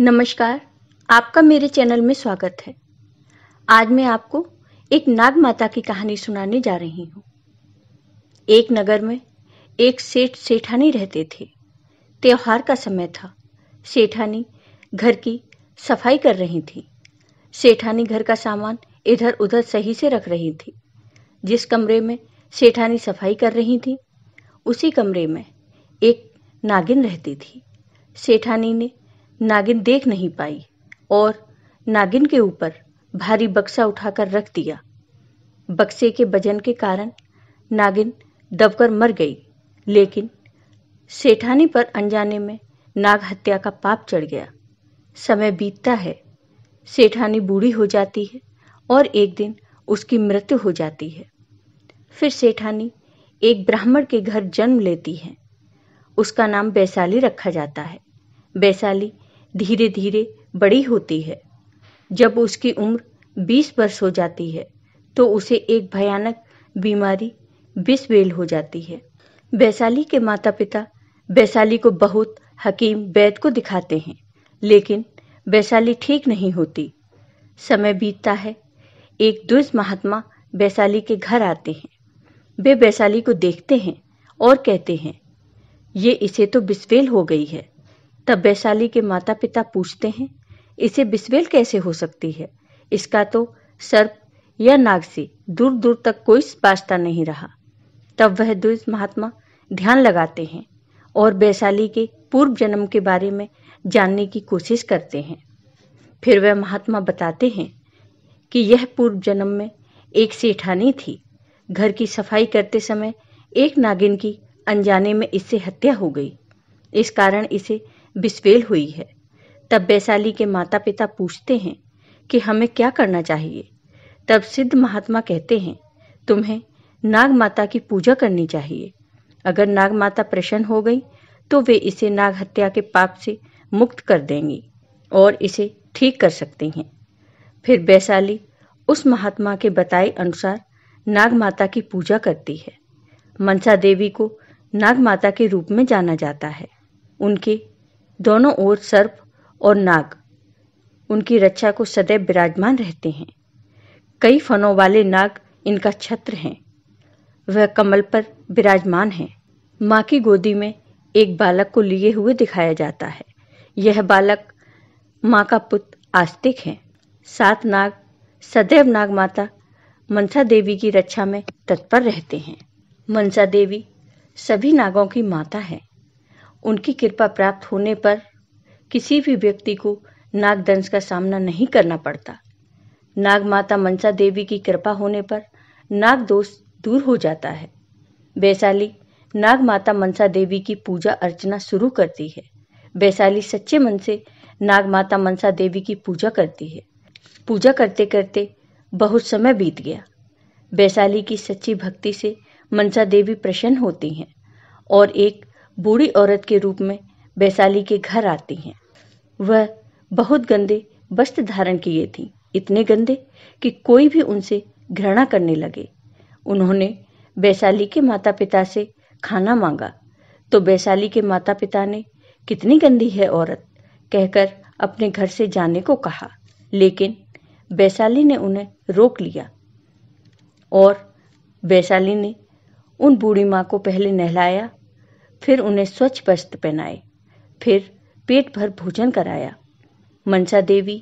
नमस्कार आपका मेरे चैनल में स्वागत है आज मैं आपको एक नाग माता की कहानी सुनाने जा रही हूँ एक नगर में एक सेठ सेठानी रहते थे त्योहार का समय था सेठानी घर की सफाई कर रही थी सेठानी घर का सामान इधर उधर सही से रख रही थी जिस कमरे में सेठानी सफाई कर रही थी उसी कमरे में एक नागिन रहती थी सेठानी ने नागिन देख नहीं पाई और नागिन के ऊपर भारी बक्सा उठाकर रख दिया बक्से के वजन के कारण नागिन दबकर मर गई लेकिन सेठानी पर अनजाने में नाग हत्या का पाप चढ़ गया समय बीतता है सेठानी बूढ़ी हो जाती है और एक दिन उसकी मृत्यु हो जाती है फिर सेठानी एक ब्राह्मण के घर जन्म लेती है उसका नाम वैशाली रखा जाता है वैशाली धीरे धीरे बड़ी होती है जब उसकी उम्र 20 वर्ष हो जाती है तो उसे एक भयानक बीमारी बिस्वेल हो जाती है वैशाली के माता पिता वैशाली को बहुत हकीम वैद को दिखाते हैं लेकिन वैशाली ठीक नहीं होती समय बीतता है एक दुष्ट महात्मा वैशाली के घर आते हैं वे वैशाली को देखते हैं और कहते हैं ये इसे तो बिस्वेल हो गई है तब वैशाली के माता पिता पूछते हैं इसे बिस्वेल कैसे हो सकती है इसका तो सर्प या नागसी दूर दूर तक कोई वास्ता नहीं रहा तब वह द्विज महात्मा ध्यान लगाते हैं और वैशाली के पूर्व जन्म के बारे में जानने की कोशिश करते हैं फिर वह महात्मा बताते हैं कि यह पूर्व जन्म में एक सेठानी थी घर की सफाई करते समय एक नागिन की अनजाने में इससे हत्या हो गई इस कारण इसे बिस्वेल हुई है तब वैशाली के माता पिता पूछते हैं कि हमें क्या करना चाहिए तब सिद्ध महात्मा कहते हैं तुम्हें नाग माता की पूजा करनी चाहिए अगर नाग माता प्रसन्न हो गई तो वे इसे नाग हत्या के पाप से मुक्त कर देंगी और इसे ठीक कर सकती हैं फिर वैशाली उस महात्मा के बताए अनुसार नाग माता की पूजा करती है मनसा देवी को नाग माता के रूप में जाना जाता है उनके दोनों ओर सर्प और नाग उनकी रक्षा को सदैव विराजमान रहते हैं कई फनों वाले नाग इनका छत्र हैं वह कमल पर विराजमान है माँ की गोदी में एक बालक को लिए हुए दिखाया जाता है यह बालक माँ का पुत्र आस्तिक है सात नाग सदैव नाग माता मनसा देवी की रक्षा में तत्पर रहते हैं मनसा देवी सभी नागों की माता है उनकी कृपा प्राप्त होने पर किसी भी व्यक्ति को नागदंश का सामना नहीं करना पड़ता नाग माता मनसा देवी की कृपा होने पर नाग दोष दूर हो जाता है वैशाली नाग माता मनसा देवी की पूजा अर्चना शुरू करती है वैशाली सच्चे मन से नाग माता मनसा देवी की पूजा करती है पूजा करते करते बहुत समय बीत गया वैशाली की सच्ची भक्ति से मनसा देवी प्रसन्न होती हैं और एक बूढ़ी औरत के रूप में वैशाली के घर आती हैं वह बहुत गंदे वस्त्र धारण किए थी इतने गंदे कि कोई भी उनसे घृणा करने लगे उन्होंने वैशाली के माता पिता से खाना मांगा तो वैशाली के माता पिता ने कितनी गंदी है औरत कहकर अपने घर से जाने को कहा लेकिन वैशाली ने उन्हें रोक लिया और वैशाली ने उन बूढ़ी माँ को पहले नहलाया फिर उन्हें स्वच्छ वस्त्र पहनाए फिर पेट भर भोजन कराया मनसा देवी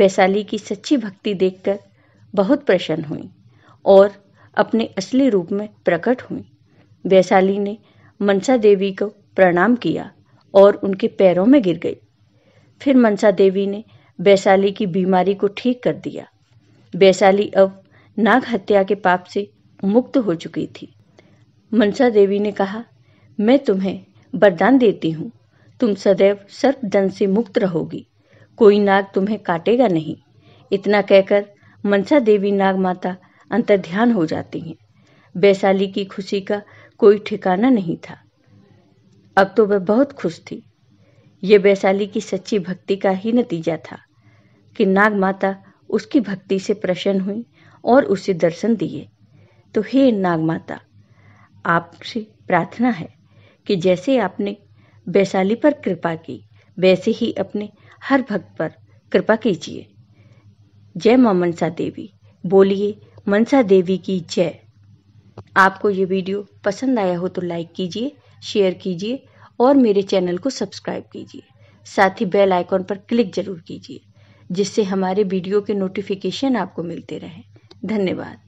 वैशाली की सच्ची भक्ति देखकर बहुत प्रसन्न हुई और अपने असली रूप में प्रकट हुई वैशाली ने मनसा देवी को प्रणाम किया और उनके पैरों में गिर गई फिर मनसा देवी ने वैशाली की बीमारी को ठीक कर दिया वैशाली अब नाग हत्या के पाप से मुक्त हो चुकी थी मनसा देवी ने कहा मैं तुम्हें वरदान देती हूँ तुम सदैव सर्प दन से मुक्त रहोगी कोई नाग तुम्हें काटेगा नहीं इतना कहकर मनसा देवी नाग माता अंतर्ध्यान हो जाती हैं वैशाली की खुशी का कोई ठिकाना नहीं था अब तो वह बहुत खुश थी ये वैशाली की सच्ची भक्ति का ही नतीजा था कि नाग माता उसकी भक्ति से प्रसन्न हुई और उसे दर्शन दिए तो हे नाग माता आपसे प्रार्थना है कि जैसे आपने वैशाली पर कृपा की वैसे ही अपने हर भक्त पर कृपा कीजिए जय मां मनसा देवी बोलिए मनसा देवी की जय आपको ये वीडियो पसंद आया हो तो लाइक कीजिए शेयर कीजिए और मेरे चैनल को सब्सक्राइब कीजिए साथ ही बेल आइकॉन पर क्लिक जरूर कीजिए जिससे हमारे वीडियो के नोटिफिकेशन आपको मिलते रहें धन्यवाद